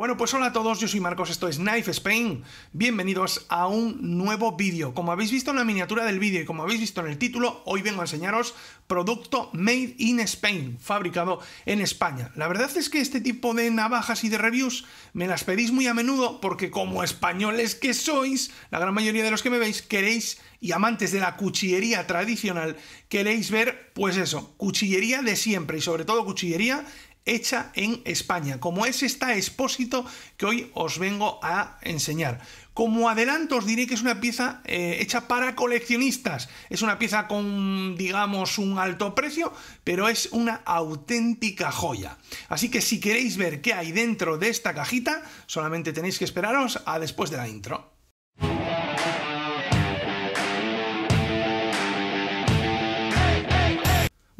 Bueno, pues hola a todos, yo soy Marcos, esto es Knife Spain. Bienvenidos a un nuevo vídeo. Como habéis visto en la miniatura del vídeo y como habéis visto en el título, hoy vengo a enseñaros producto Made in Spain, fabricado en España. La verdad es que este tipo de navajas y de reviews me las pedís muy a menudo porque como españoles que sois, la gran mayoría de los que me veis queréis y amantes de la cuchillería tradicional, queréis ver, pues eso, cuchillería de siempre y sobre todo cuchillería hecha en España, como es esta expósito que hoy os vengo a enseñar. Como adelanto os diré que es una pieza eh, hecha para coleccionistas. Es una pieza con, digamos, un alto precio, pero es una auténtica joya. Así que si queréis ver qué hay dentro de esta cajita, solamente tenéis que esperaros a después de la intro.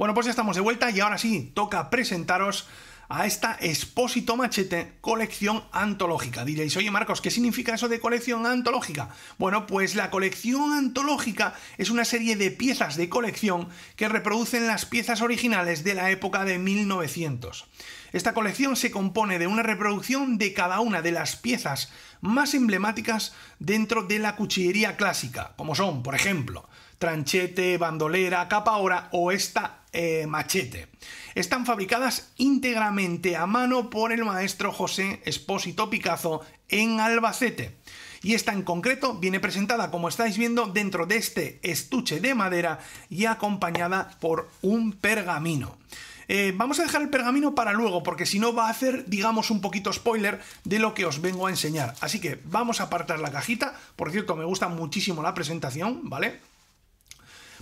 Bueno, pues ya estamos de vuelta y ahora sí, toca presentaros a esta Expósito Machete colección antológica. Diréis, oye Marcos, ¿qué significa eso de colección antológica? Bueno, pues la colección antológica es una serie de piezas de colección que reproducen las piezas originales de la época de 1900. Esta colección se compone de una reproducción de cada una de las piezas más emblemáticas dentro de la cuchillería clásica, como son, por ejemplo, tranchete, bandolera, capa hora o esta eh, machete. Están fabricadas íntegramente a mano por el maestro José Espósito Picazo en Albacete. Y esta en concreto viene presentada, como estáis viendo, dentro de este estuche de madera y acompañada por un pergamino. Eh, vamos a dejar el pergamino para luego, porque si no va a hacer, digamos, un poquito spoiler de lo que os vengo a enseñar. Así que vamos a apartar la cajita. Por cierto, me gusta muchísimo la presentación, ¿vale?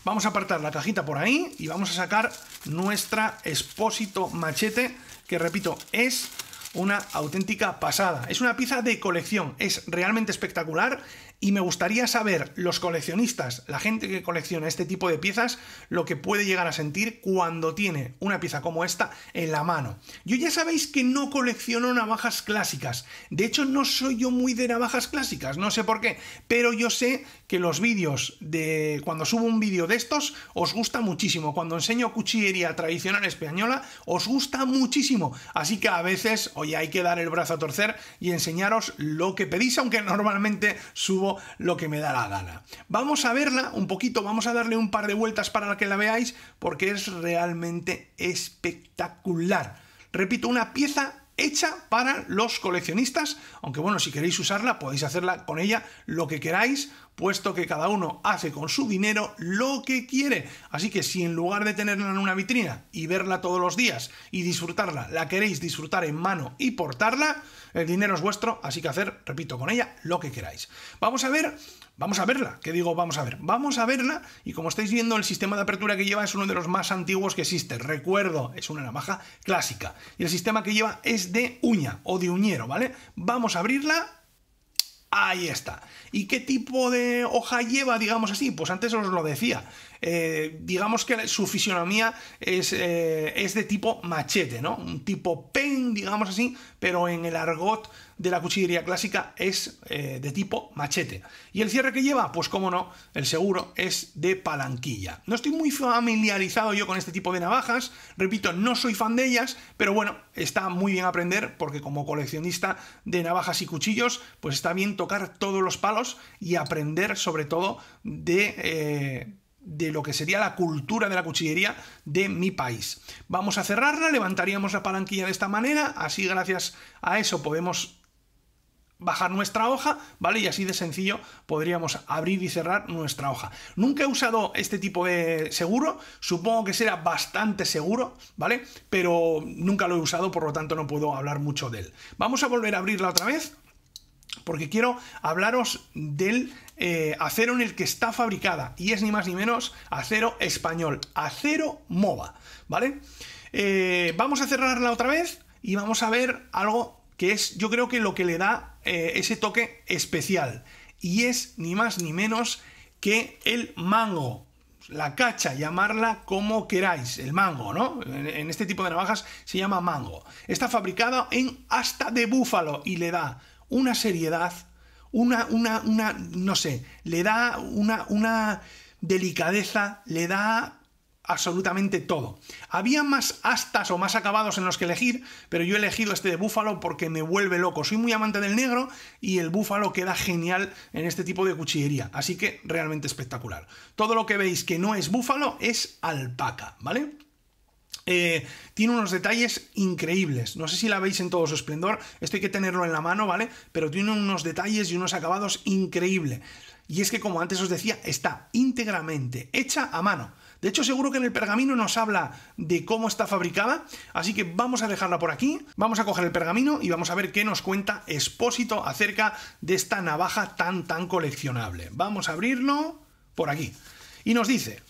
Vamos a apartar la cajita por ahí y vamos a sacar nuestra Expósito Machete, que repito, es una auténtica pasada. Es una pieza de colección, es realmente espectacular y me gustaría saber los coleccionistas, la gente que colecciona este tipo de piezas, lo que puede llegar a sentir cuando tiene una pieza como esta en la mano. Yo ya sabéis que no colecciono navajas clásicas, de hecho no soy yo muy de navajas clásicas, no sé por qué, pero yo sé que los vídeos de cuando subo un vídeo de estos os gusta muchísimo, cuando enseño cuchillería tradicional española os gusta muchísimo, así que a veces oye, hay que dar el brazo a torcer y enseñaros lo que pedís, aunque normalmente subo lo que me da la gana. Vamos a verla un poquito, vamos a darle un par de vueltas para que la veáis, porque es realmente espectacular. Repito, una pieza hecha para los coleccionistas, aunque bueno, si queréis usarla podéis hacerla con ella lo que queráis, puesto que cada uno hace con su dinero lo que quiere. Así que si en lugar de tenerla en una vitrina y verla todos los días y disfrutarla, la queréis disfrutar en mano y portarla, el dinero es vuestro, así que hacer, repito, con ella lo que queráis. Vamos a ver Vamos a verla, ¿qué digo vamos a ver, vamos a verla y como estáis viendo el sistema de apertura que lleva es uno de los más antiguos que existe, recuerdo, es una navaja clásica y el sistema que lleva es de uña o de uñero, ¿vale? Vamos a abrirla Ahí está. ¿Y qué tipo de hoja lleva, digamos así? Pues antes os lo decía. Eh, digamos que su fisionomía es, eh, es, de tipo machete, ¿no? Un tipo pen, digamos así, pero en el argot de la cuchillería clásica es eh, de tipo machete. ¿Y el cierre que lleva? Pues como no, el seguro es de palanquilla. No estoy muy familiarizado yo con este tipo de navajas, repito, no soy fan de ellas, pero bueno, está muy bien aprender porque como coleccionista de navajas y cuchillos, pues está bien tocar todos los palos y aprender sobre todo de de lo que sería la cultura de la cuchillería de mi país. Vamos a cerrarla, levantaríamos la palanquilla de esta manera, así gracias a eso podemos bajar nuestra hoja, ¿vale? Y así de sencillo podríamos abrir y cerrar nuestra hoja. Nunca he usado este tipo de seguro, supongo que será bastante seguro, ¿vale? Pero nunca lo he usado, por lo tanto no puedo hablar mucho de él. Vamos a volver a abrirla otra vez porque quiero hablaros del eh, acero en el que está fabricada, y es ni más ni menos acero español, acero MOVA, ¿vale? Eh, vamos a cerrarla otra vez y vamos a ver algo que es, yo creo que lo que le da eh, ese toque especial, y es ni más ni menos que el mango, la cacha, llamarla como queráis, el mango, ¿no? En este tipo de navajas se llama mango. Está fabricado en hasta de búfalo y le da una seriedad, una, una, una, no sé, le da una, una delicadeza, le da absolutamente todo. Había más astas o más acabados en los que elegir, pero yo he elegido este de búfalo porque me vuelve loco. Soy muy amante del negro y el búfalo queda genial en este tipo de cuchillería, así que realmente espectacular. Todo lo que veis que no es búfalo es alpaca, ¿vale? Eh, tiene unos detalles increíbles. No sé si la veis en todo su esplendor, esto hay que tenerlo en la mano, ¿vale? Pero tiene unos detalles y unos acabados increíbles. Y es que, como antes os decía, está íntegramente hecha a mano. De hecho, seguro que en el pergamino nos habla de cómo está fabricada, así que vamos a dejarla por aquí, vamos a coger el pergamino y vamos a ver qué nos cuenta Espósito acerca de esta navaja tan tan coleccionable. Vamos a abrirlo por aquí. Y nos dice,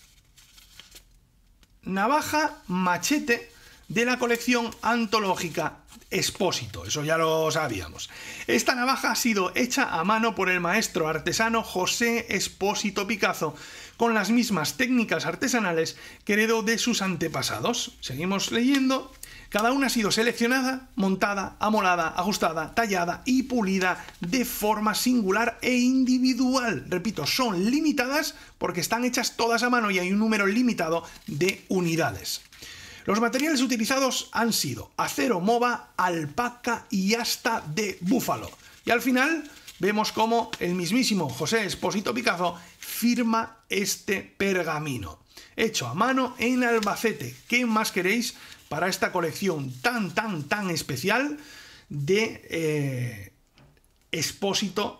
navaja, machete de la colección antológica Espósito, eso ya lo sabíamos. Esta navaja ha sido hecha a mano por el maestro artesano José Espósito Picazo, con las mismas técnicas artesanales que heredó de sus antepasados. Seguimos leyendo. Cada una ha sido seleccionada, montada, amolada, ajustada, tallada y pulida de forma singular e individual. Repito, son limitadas porque están hechas todas a mano y hay un número limitado de unidades. Los materiales utilizados han sido acero moba, alpaca y hasta de búfalo. Y al final vemos cómo el mismísimo José Espósito Picazo firma este pergamino. Hecho a mano en Albacete. ¿Qué más queréis para esta colección tan, tan, tan especial de... Eh...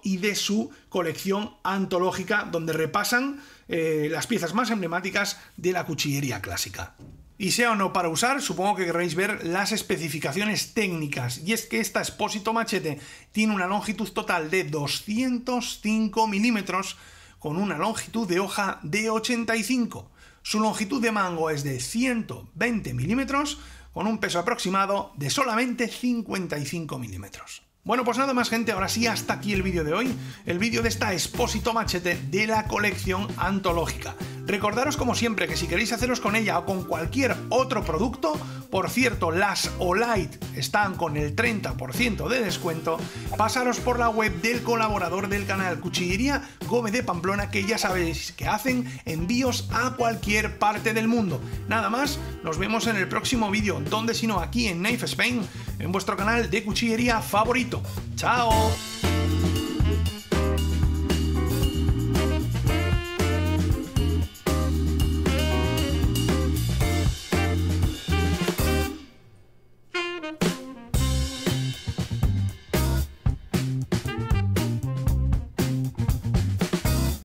y de su colección antológica, donde repasan eh, las piezas más emblemáticas de la cuchillería clásica. Y sea o no para usar, supongo que querréis ver las especificaciones técnicas. Y es que esta Espósito Machete tiene una longitud total de 205 milímetros con una longitud de hoja de 85. Su longitud de mango es de 120 milímetros con un peso aproximado de solamente 55 milímetros. Bueno, pues nada más gente, ahora sí hasta aquí el vídeo de hoy, el vídeo de esta Espósito Machete de la colección antológica. Recordaros como siempre que si queréis haceros con ella o con cualquier otro producto, por cierto, las Olight están con el 30% de descuento, pasaros por la web del colaborador del canal Cuchillería Gómez de Pamplona, que ya sabéis que hacen envíos a cualquier parte del mundo. Nada más, nos vemos en el próximo vídeo, donde sino aquí en Knife Spain, en vuestro canal de cuchillería favorito. ¡Chao!